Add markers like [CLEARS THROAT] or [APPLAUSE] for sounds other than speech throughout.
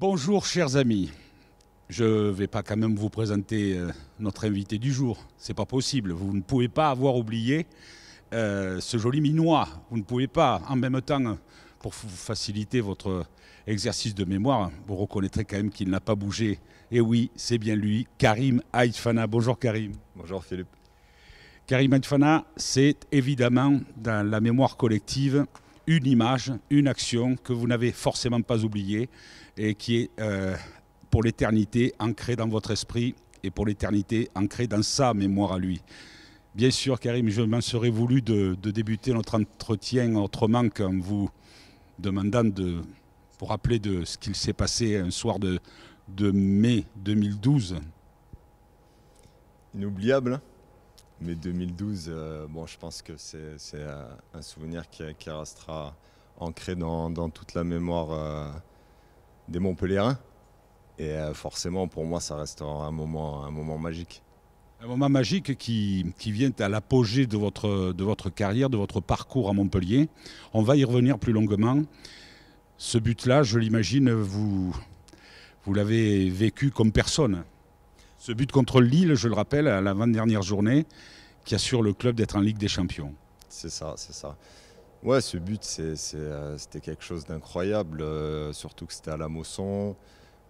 Bonjour chers amis. Je ne vais pas quand même vous présenter euh, notre invité du jour. C'est pas possible. Vous ne pouvez pas avoir oublié euh, ce joli minois. Vous ne pouvez pas, en même temps, pour vous faciliter votre exercice de mémoire, vous reconnaîtrez quand même qu'il n'a pas bougé. Et eh oui, c'est bien lui, Karim Aïtfana. Bonjour Karim. Bonjour Philippe. Karim Aïtfana, c'est évidemment dans la mémoire collective une image, une action que vous n'avez forcément pas oubliée et qui est euh, pour l'éternité ancré dans votre esprit et pour l'éternité ancré dans sa mémoire à lui. Bien sûr, Karim, je m'en serais voulu de, débuter notre entretien autrement qu'en vous demandant de vous rappeler de ce qu'il s'est passé un soir de, mai 2012. Inoubliable, hein. mais 2012, euh, bon, je pense que c'est un souvenir qui, restera ancré dans, toute la mémoire. Euh, des Montpellierins. Et euh, forcément, pour moi, ça restera un moment, un moment magique. Un moment magique qui, vient à l'apogée de votre, de votre carrière, de votre parcours à Montpellier. On va y revenir plus longuement. Ce but-là, je l'imagine, vous, vous l'avez vécu comme personne. Ce but contre Lille, je le rappelle, à la l'avant-dernière journée, qui assure le club d'être en Ligue des Champions. C'est ça, c'est ça. Ouais, ce but, euh, c'était quelque chose d'incroyable, euh, surtout que c'était à la Mosson,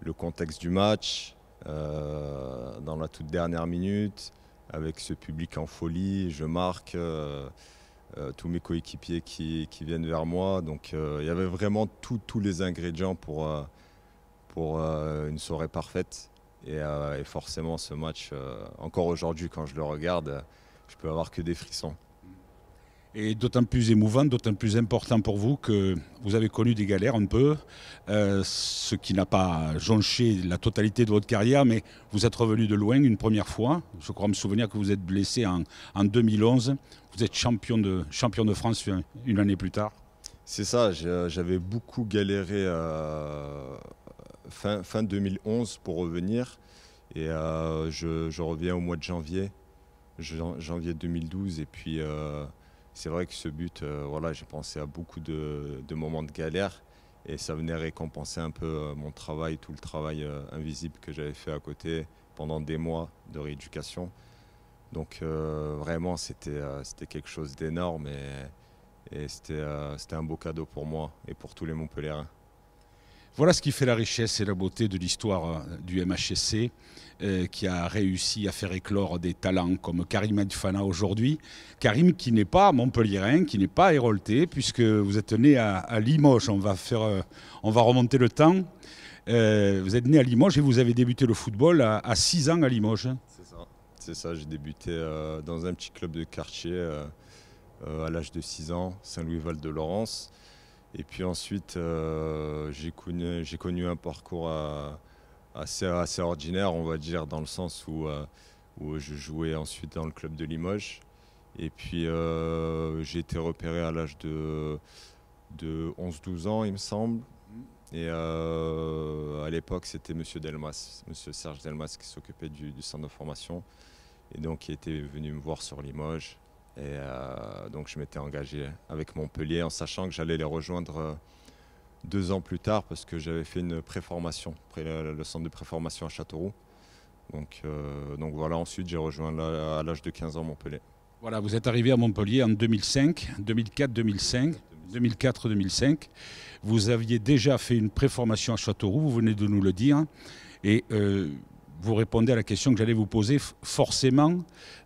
le contexte du match, euh, dans la toute dernière minute, avec ce public en folie, je marque, tous mes coéquipiers qui, viennent vers moi. Donc il y avait vraiment tous les ingrédients pour, une soirée parfaite. Et, et forcément, ce match, encore aujourd'hui, quand je le regarde, je peux avoir que des frissons et d'autant plus émouvant, d'autant plus important pour vous que vous avez connu des galères un peu, euh, ce qui n'a pas jonché la totalité de votre carrière, mais vous êtes revenu de loin une première fois. Je crois me souvenir que vous êtes blessé en, en 2011. Vous êtes champion de, champion de France une, année plus tard. C'est ça, euh, j'avais beaucoup galéré euh, fin, fin 2011 pour revenir. Et je, je, reviens au mois de janvier, janvier 2012. Et puis c'est vrai que ce but, euh, voilà, j'ai pensé à beaucoup de, moments de galère et ça venait récompenser un peu euh, mon travail, tout le travail euh, invisible que j'avais fait à côté pendant des mois de rééducation. Donc vraiment, c'était quelque chose d'énorme et, et c'était un beau cadeau pour moi et pour tous les Montpellierens. Voilà ce qui fait la richesse et la beauté de l'histoire euh, du MHSC, euh, qui a réussi à faire éclore des talents comme Karim Adfana aujourd'hui. Karim qui n'est pas montpelliérain, qui n'est pas hérolté, puisque vous êtes né à, Limoges, on va, faire, euh, on va remonter le temps. vous êtes né à Limoges et vous avez débuté le football à 6 ans à Limoges. C'est ça, c'est ça j'ai débuté dans un petit club de quartier à l'âge de 6 ans, Saint-Louis-Val-de-Laurence. Et puis ensuite, euh, j'ai connu, un parcours assez, ordinaire, on va dire, dans le sens euh, où, je jouais ensuite dans le club de Limoges. Et puis euh, j'ai été repéré à l'âge de, 11-12 ans, il me semble. Et à l'époque, c'était M. Delmas, M. Serge Delmas, qui s'occupait du, du centre de formation. Et donc, il était venu me voir sur Limoges. Et euh, donc je m'étais engagé avec Montpellier en sachant que j'allais les rejoindre euh, deux ans plus tard parce que j'avais fait une préformation, euh, le centre de préformation à Châteauroux. Donc, donc voilà, ensuite j'ai rejoint à l'âge de 15 ans Montpellier. Voilà, vous êtes arrivé à Montpellier en 2005, 2004-2005. 2004-2005. Vous aviez déjà fait une préformation à Châteauroux, vous venez de nous le dire. Et vous répondez à la question que j'allais vous poser. Forcément,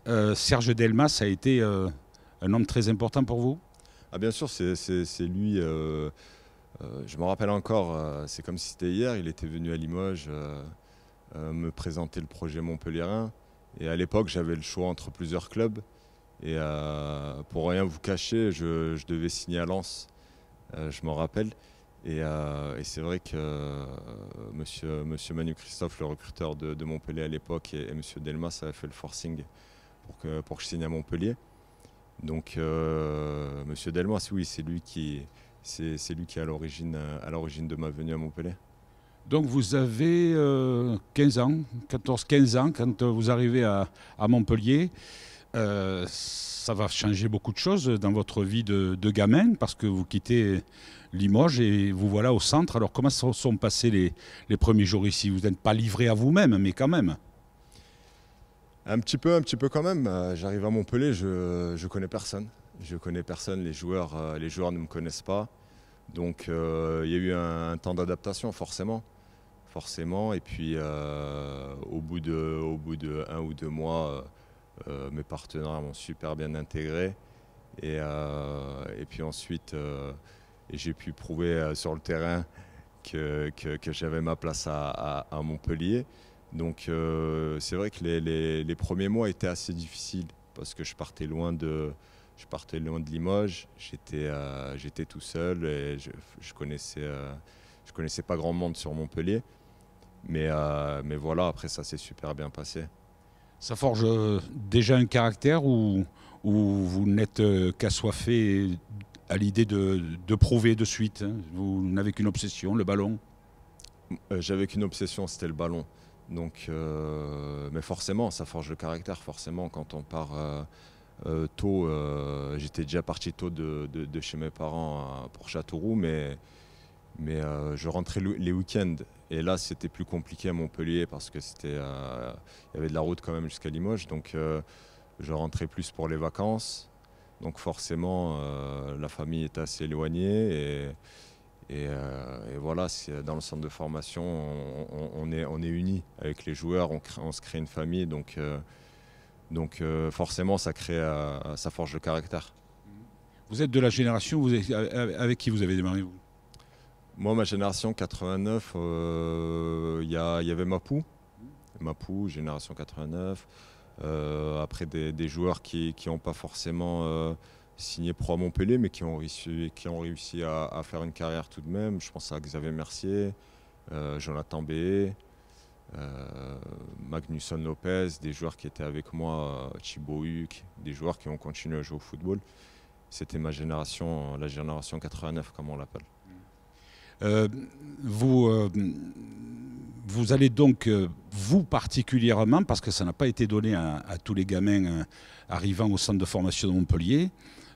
euh, Serge Delmas a été euh, un homme très important pour vous ah, Bien sûr, c'est lui. Euh, je me rappelle encore, c'est comme si c'était hier, il était venu à Limoges me présenter le projet Montpellierin. Et à l'époque, j'avais le choix entre plusieurs clubs. Et pour rien vous cacher, je, je devais signer à Lens, je m'en rappelle. Euh, et, c'est vrai que euh, monsieur, monsieur, Manu Christophe, le recruteur de, Montpellier à l'époque, et, monsieur Delmas avaient fait le forcing pour que, pour que je signe à Montpellier. Donc euh, monsieur Delmas, oui, c'est lui qui, c'est, est lui qui est à l'origine, à l'origine de ma venue à Montpellier. Donc vous avez 15 euh, ans, 14-15 ans quand vous arrivez à, à Montpellier. ça va changer beaucoup de choses dans votre vie de, de gamin parce que vous quittez Limoges et vous voilà au centre. Alors comment sont passés les, premiers jours ici Vous n'êtes pas livré à vous-même, mais quand même. Un petit peu, un petit peu quand même. Euh, j'arrive à Montpellier, je ne connais personne. Je connais personne, les joueurs, euh, les joueurs ne me connaissent pas. Donc euh, il y a eu un, temps d'adaptation forcément. Forcément. Et puis au, bout de, au bout de un ou deux mois, mes partenaires m'ont super bien intégré. Et, et puis ensuite et j'ai pu prouver euh, sur le terrain que, j'avais ma place à, Montpellier. Donc euh, c'est vrai que les, premiers mois étaient assez difficiles parce que je partais loin de, je partais loin de Limoges, j'étais euh, tout seul et je, ne connaissais, je connaissais pas grand monde sur Montpellier. Mais, mais voilà, après ça s'est super bien passé. Ça forge déjà un caractère ou, ou vous n'êtes qu'assoiffé à l'idée de, prouver de suite hein. Vous n'avez qu'une obsession, le ballon euh, J'avais qu'une obsession, c'était le ballon. Donc, euh, mais forcément, ça forge le caractère. Forcément, quand on part euh, tôt, j'étais déjà parti tôt de, chez mes parents pour Châteauroux, mais, mais je rentrais les week-ends. Et là, c'était plus compliqué à Montpellier parce que c'était, il y avait de la route quand même jusqu'à Limoges. Donc, je rentrais plus pour les vacances. Donc forcément, euh, la famille est assez éloignée. Et, euh, voilà, euh, dans le centre de formation, on, est, unis avec les joueurs, on, on se crée une famille. Donc, forcément, ça, crée, ça forge le caractère. Vous êtes de la génération avec qui vous avez démarré vous Moi, ma génération 89, il y, y, avait Mapou. Mapou, génération 89. Euh, après des, joueurs qui n'ont pas forcément euh, signé pro à Montpellier, mais qui ont réussi, qui ont réussi à, faire une carrière tout de même. Je pense à Xavier Mercier, euh, Jonathan Béé, euh, Magnusson Lopez, des joueurs qui étaient avec moi, Thibaut Huck, des joueurs qui ont continué à jouer au football. C'était ma génération, la génération 89, comme on l'appelle. vous vous allez donc, euh, vous particulièrement, parce que ça n'a pas été donné à, tous les gamins euh, arrivant au centre de formation de Montpellier,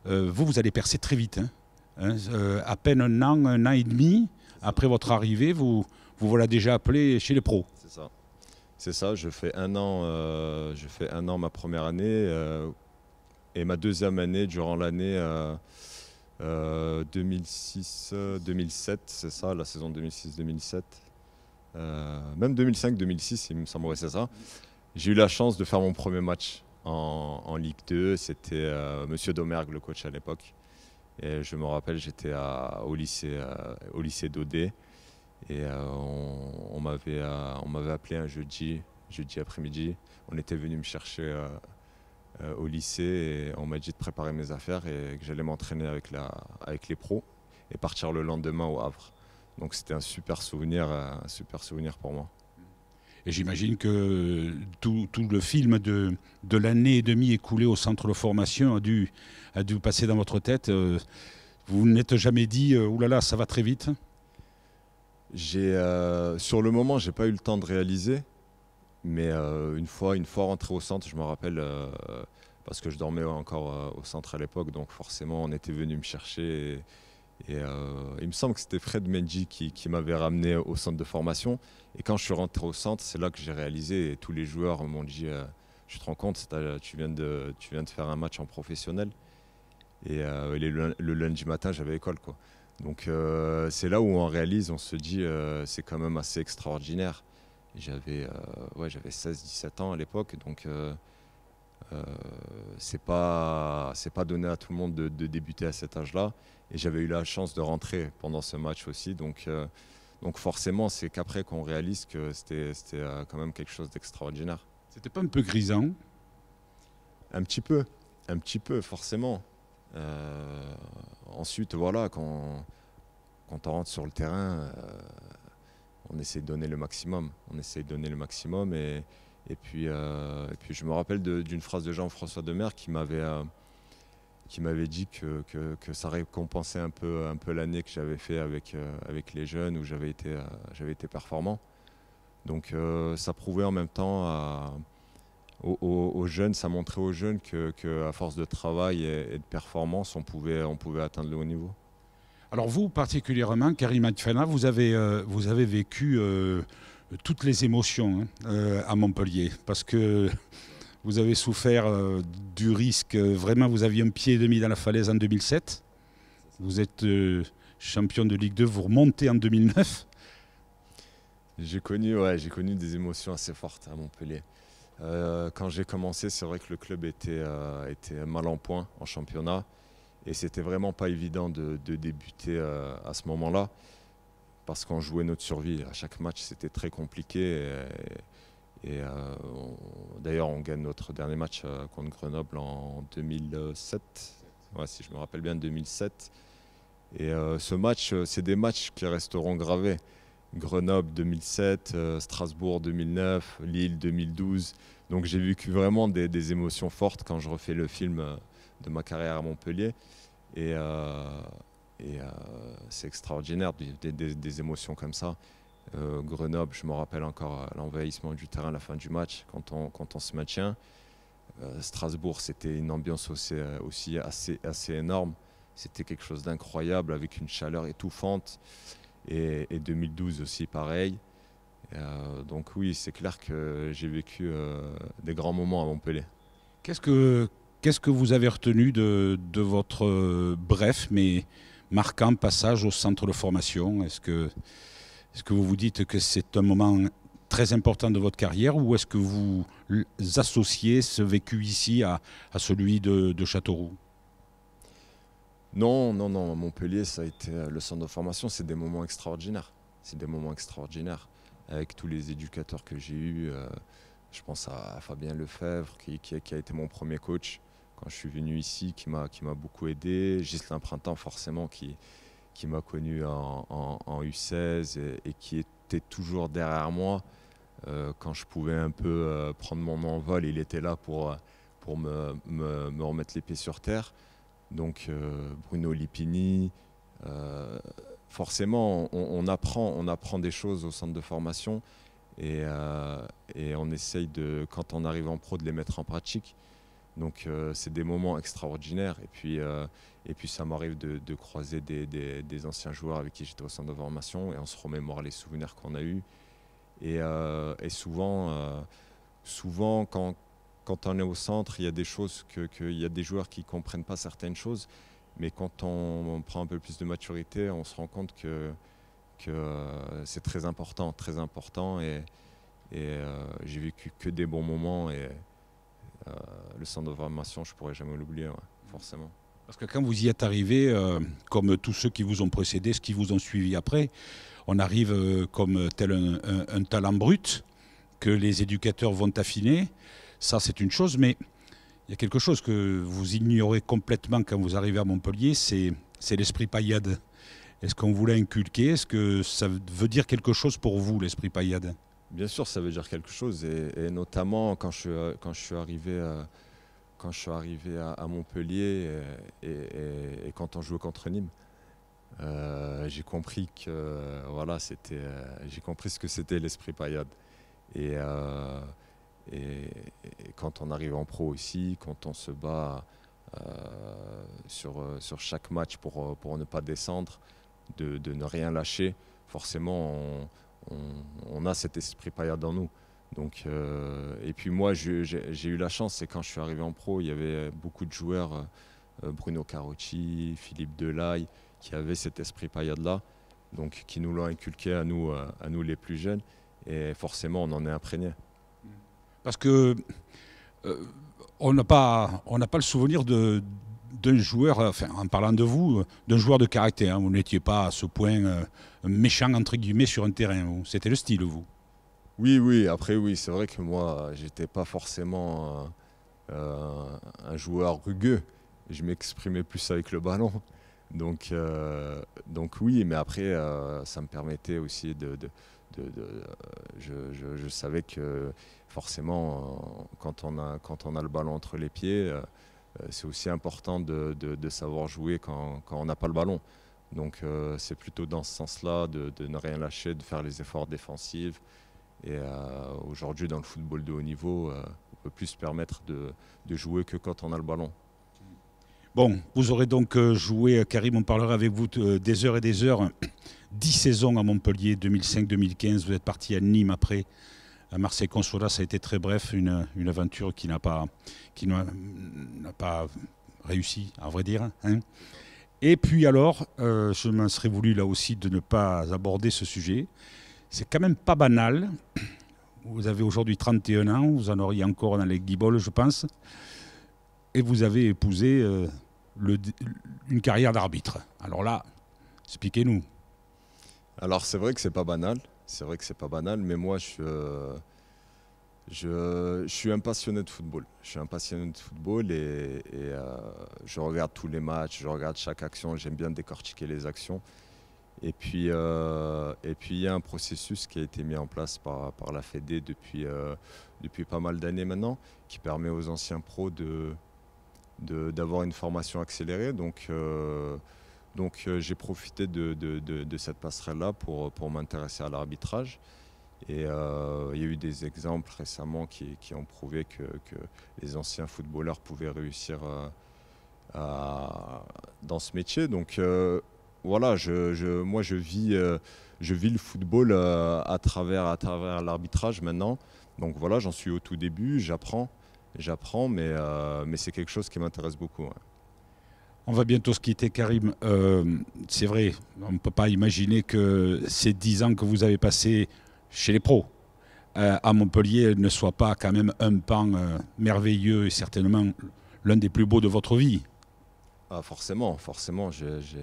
euh, vous, vous allez percer très vite. Hein. Hein, à peine un an, un an et demi après votre arrivée, vous, vous voilà déjà appelé chez les pros. C'est ça. C'est ça. Je fais un an, je fais un an ma première année et ma deuxième année durant l'année 2006-2007. C'est ça, la saison 2006-2007. Euh, même 2005-2006, il me semble que c'est ça. J'ai eu la chance de faire mon premier match en, Ligue 2. C'était euh, Monsieur Domergue, le coach à l'époque. Et je me rappelle, j'étais au lycée, euh, au lycée d'Odé. Et on, m'avait appelé un jeudi, jeudi après-midi. On était venu me chercher au lycée et on m'a dit de préparer mes affaires et que j'allais m'entraîner avec les pros et partir le lendemain au Havre. Donc c'était un super souvenir, euh, un super souvenir pour moi. Et j'imagine que tout, le film de, l'année et demie écoulée au centre de formation a dû, passer dans votre tête. Euh, vous n'êtes jamais dit, euh, là là, ça va très vite J'ai Sur le moment, j'ai pas eu le temps de réaliser. Mais une, fois, une fois rentré au centre, je me rappelle, parce que je dormais encore au centre à l'époque, donc forcément, on était venu me chercher. Et, et euh, il me semble que c'était Fred Menji qui, m'avait ramené au centre de formation. Et quand je suis rentré au centre, c'est là que j'ai réalisé. Et tous les joueurs m'ont dit Je euh, te rends compte, tu viens, de, tu viens de faire un match en professionnel. Et euh, le, lundi matin, j'avais école. Quoi. Donc c'est là où on réalise on se dit C'est quand même assez extraordinaire. J'avais ouais, 16-17 ans à l'époque. Donc euh, c'est pas c'est pas donné à tout le monde de, débuter à cet âge-là. Et j'avais eu la chance de rentrer pendant ce match aussi, donc euh, donc forcément c'est qu'après qu'on réalise que c'était c'était euh, quand même quelque chose d'extraordinaire. C'était pas un peu grisant Un petit peu, un petit peu forcément. ensuite voilà quand quand on rentre sur le terrain, on essaie de donner le maximum, on essaie de donner le maximum et et puis, euh, et puis je me rappelle d'une phrase de Jean-François Demer qui m'avait euh, qui m'avait dit que, que, ça récompensait un peu, un peu l'année que j'avais fait avec, euh, avec les jeunes où j'avais été, j'avais été performant. Donc ça prouvait en même temps à, aux, jeunes, ça montrait aux jeunes que, force de travail et, de performance, on pouvait, on pouvait atteindre le haut niveau. Alors vous particulièrement, Karim Adfana, vous avez, vous avez vécu euh, toutes les émotions hein, euh, à Montpellier, parce que [LAUGHS] vous avez souffert euh, du risque, vraiment vous aviez un pied et demi dans la falaise en 2007, vous êtes champion de Ligue 2, vous remontez en 2009. J'ai connu, des émotions assez fortes à Montpellier. quand j'ai commencé, c'est vrai que le club était, mal en point en championnat et c'était vraiment pas évident de, débuter à ce moment-là parce qu'on jouait notre survie. À chaque match, c'était très compliqué. Et, euh, d'ailleurs, on gagne notre dernier match euh, contre Grenoble en 2007, si je me rappelle bien, 2007. Et euh, ce match, c'est des matchs qui resteront gravés. Grenoble 2007, Strasbourg 2009, Lille 2012. Donc j'ai vécu vraiment des, émotions fortes quand je refais le film de ma carrière à Montpellier. Et, et euh, c'est extraordinaire, des, des, émotions comme ça. Euh, Grenoble, je me rappelle encore euh, l'envahissement du terrain à la fin du match, quand on, quand on se maintient. Strasbourg, c'était une ambiance aussi, assez, assez énorme. C'était quelque chose d'incroyable avec une chaleur étouffante. Et, 2012 aussi, pareil. donc oui, c'est clair que j'ai vécu des grands moments à Montpellier. Qu'est-ce que, qu'est-ce que vous avez retenu de, votre bref mais marquant passage au centre de formation. Est-ce que, est -ce que vous vous dites que c'est un moment très important de votre carrière ou est-ce que vous associez ce vécu ici à, à celui de, Châteauroux Non, non, non. Montpellier, ça a été euh, le centre de formation. C'est des moments extraordinaires. C'est des moments extraordinaires avec tous les éducateurs que j'ai eus. Euh, je pense à Fabien Lefebvre qui, a été mon premier coach quand je suis venu ici qui m'a qui m'a beaucoup aidé. Ghislain Printemps forcément qui qui m'a connu en, U16 et, qui était toujours derrière moi euh, quand je pouvais un peu euh, prendre mon envol. Il était là pour euh, pour me, me, remettre les pieds sur terre. Donc Bruno Lipini. forcément, on, on, apprend, on apprend des choses au centre de formation et, et on essaye de, quand on arrive en pro, de les mettre en pratique. Donc euh, c'est des moments extraordinaires. Et puis, euh, et puis ça m'arrive de, croiser des, anciens joueurs avec qui j'étais au centre de formation et on se remémore les souvenirs qu'on a eus. Et, euh, et souvent, souvent quand, quand on est au centre, il y a des choses que, il y a des joueurs qui comprennent pas certaines choses, mais quand on, prend un peu plus de maturité, on se rend compte que, que c'est très important, très important. Et, j'ai vécu que des bons moments et, euh, le centre de formation, je pourrais jamais l'oublier, forcément. Parce que quand vous y êtes arrivé, euh, comme tous ceux qui vous ont précédé, ceux qui vous ont suivi après, on arrive euh, comme tel un, talent brut que les éducateurs vont affiner. Ça, c'est une chose, mais il y a quelque chose que vous ignorez complètement quand vous arrivez à Montpellier, c'est, c'est l'esprit paillade. Est-ce qu'on vous l'a inculqué Est-ce que ça veut dire quelque chose pour vous, l'esprit paillade Bien sûr, ça veut dire quelque chose. Et, notamment euh, quand je, suis arrivé, à, Montpellier et, quand on jouait contre Nîmes, euh, j'ai compris que voilà, c'était, euh, j'ai compris ce que c'était l'esprit paillade. Et, quand on arrive en pro aussi, quand on se bat sur, chaque match pour, ne pas descendre, de, de ne rien lâcher, forcément on, on, a cet esprit paillard dans nous. Donc, euh, et puis moi, j'ai eu la chance, c'est quand je suis arrivé en pro, il y avait beaucoup de joueurs, euh, Bruno Carucci, Philippe Delaye, qui avaient cet esprit paillade-là, donc qui nous l'ont inculqué à nous, euh, à nous les plus jeunes. Et forcément, on en est imprégné. Parce que on n'a pas, on n'a pas le souvenir de, d'un joueur, enfin, en parlant de vous, d'un joueur de caractère. Hein. vous n'étiez pas à ce point euh, méchant, entre guillemets, sur un terrain. C'était le style, vous. Oui, oui, après, oui, c'est vrai que moi, j'étais pas forcément euh, euh, un joueur rugueux. Je m'exprimais plus avec le ballon. Donc, donc oui, mais après, ça me permettait aussi de. je, savais que forcément, quand on, a, quand on a le ballon entre les pieds, euh, c'est aussi important de, savoir jouer quand, on n'a pas le ballon. Donc euh, c'est plutôt dans ce sens-là de, ne rien lâcher, de faire les efforts défensifs. Et euh, aujourd'hui, dans le football de haut niveau, on peut plus se permettre de, de, jouer que quand on a le ballon. Bon, vous aurez donc joué, Karim, on parlera avec vous des heures et des heures, 10 [CLEARS THROAT] saisons à Montpellier, 2005-2015, vous êtes parti à Nîmes après, à Marseille Consola, ça a été très bref, une, aventure qui n'a pas, pas réussi, à vrai dire. Hein. Et puis alors, euh, je m'en serais voulu là aussi de ne pas aborder ce sujet. C'est quand même pas banal. Vous avez aujourd'hui 31 ans, vous en auriez encore dans les guiboles, je pense. Et vous avez épousé euh, le, une carrière d'arbitre. Alors là, expliquez-nous. Alors c'est vrai que c'est pas banal. C'est vrai que c'est pas banal, mais moi, je, je, suis un passionné de football. Je suis un passionné de football et, euh, je regarde tous les matchs, je regarde chaque action, j'aime bien décortiquer les actions. Et puis, euh, et puis il y a un processus qui a été mis en place par, par la FED depuis, euh, depuis pas mal d'années maintenant, qui permet aux anciens pros de d'avoir une formation accélérée. Donc donc euh, j'ai profité de, cette passerelle-là pour, pour m'intéresser à l'arbitrage. Et euh, il y a eu des exemples récemment qui, ont prouvé que, les anciens footballeurs pouvaient réussir euh, dans ce métier. Donc voilà, je, moi je vis, je vis le football à travers, à travers l'arbitrage maintenant. Donc voilà, j'en suis au tout début, j'apprends, j'apprends, mais, mais c'est quelque chose qui m'intéresse beaucoup. On va bientôt se quitter, Karim. Euh, c'est vrai, on ne peut pas imaginer que ces dix ans que vous avez passés chez les pros euh, à Montpellier ne soient pas quand même un pan euh, merveilleux et certainement l'un des plus beaux de votre vie. Ah, forcément, forcément. J'ai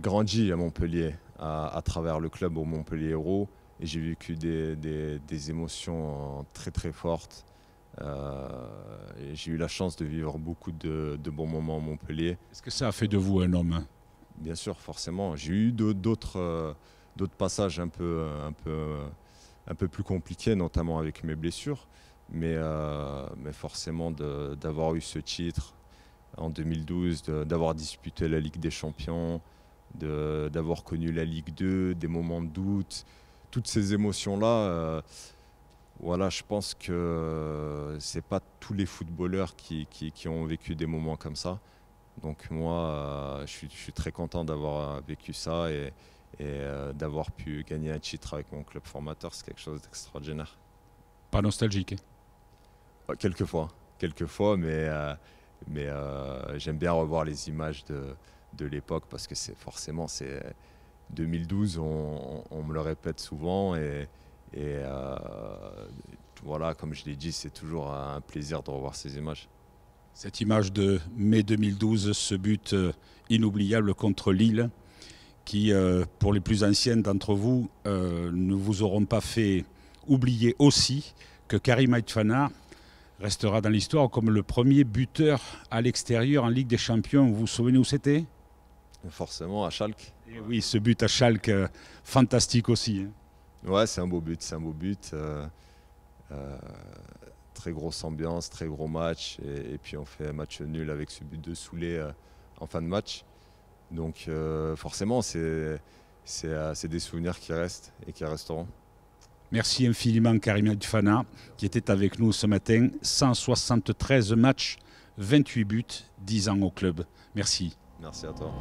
grandi à Montpellier, à, travers le club au Montpellier Héros, et j'ai vécu des, des émotions très très fortes. Euh, j'ai eu la chance de vivre beaucoup de, bons moments à Montpellier. Est-ce que ça a fait de vous un homme hein Bien sûr, forcément. J'ai eu euh, d'autres passages un peu, un, peu, un peu plus compliqués, notamment avec mes blessures. Mais, euh, mais forcément, d'avoir eu ce titre en 2012, d'avoir disputé la Ligue des Champions, d'avoir connu la Ligue 2, des moments de doute, toutes ces émotions-là. Voilà, je pense que c'est pas tous les footballeurs qui, qui, ont vécu des moments comme ça. Donc moi, euh, je suis, très content d'avoir euh, vécu ça et, et euh, d'avoir pu gagner un titre avec mon club formateur, c'est quelque chose d'extraordinaire. Pas nostalgique hein. Quelquefois, quelquefois, mais, mais j'aime bien revoir les images de, de l'époque parce que c'est forcément, c'est 2012, on, on me le répète souvent et, et euh, voilà, comme je l'ai dit, c'est toujours un plaisir de revoir ces images. Cette image de mai 2012, ce but inoubliable contre Lille, qui, euh, pour les plus anciens d'entre vous, euh, ne vous auront pas fait oublier aussi que Karim Aitfana restera dans l'histoire comme le premier buteur à l'extérieur en Ligue des Champions. Vous vous souvenez où c'était Forcément, à Schalke. Et eh oui, ce but à Schalke, fantastique aussi. Hein. Ouais, c'est un beau but, c'est un beau but. Euh, euh, très grosse ambiance, très gros match. Et, puis on fait un match nul avec ce but de Soulé euh, en fin de match. Donc forcément, c'est des souvenirs qui restent et qui resteront. Merci infiniment Karim Al-Dufana qui était avec nous ce matin. 173 matchs, 28 buts, 10 ans au club. Merci. Merci à toi.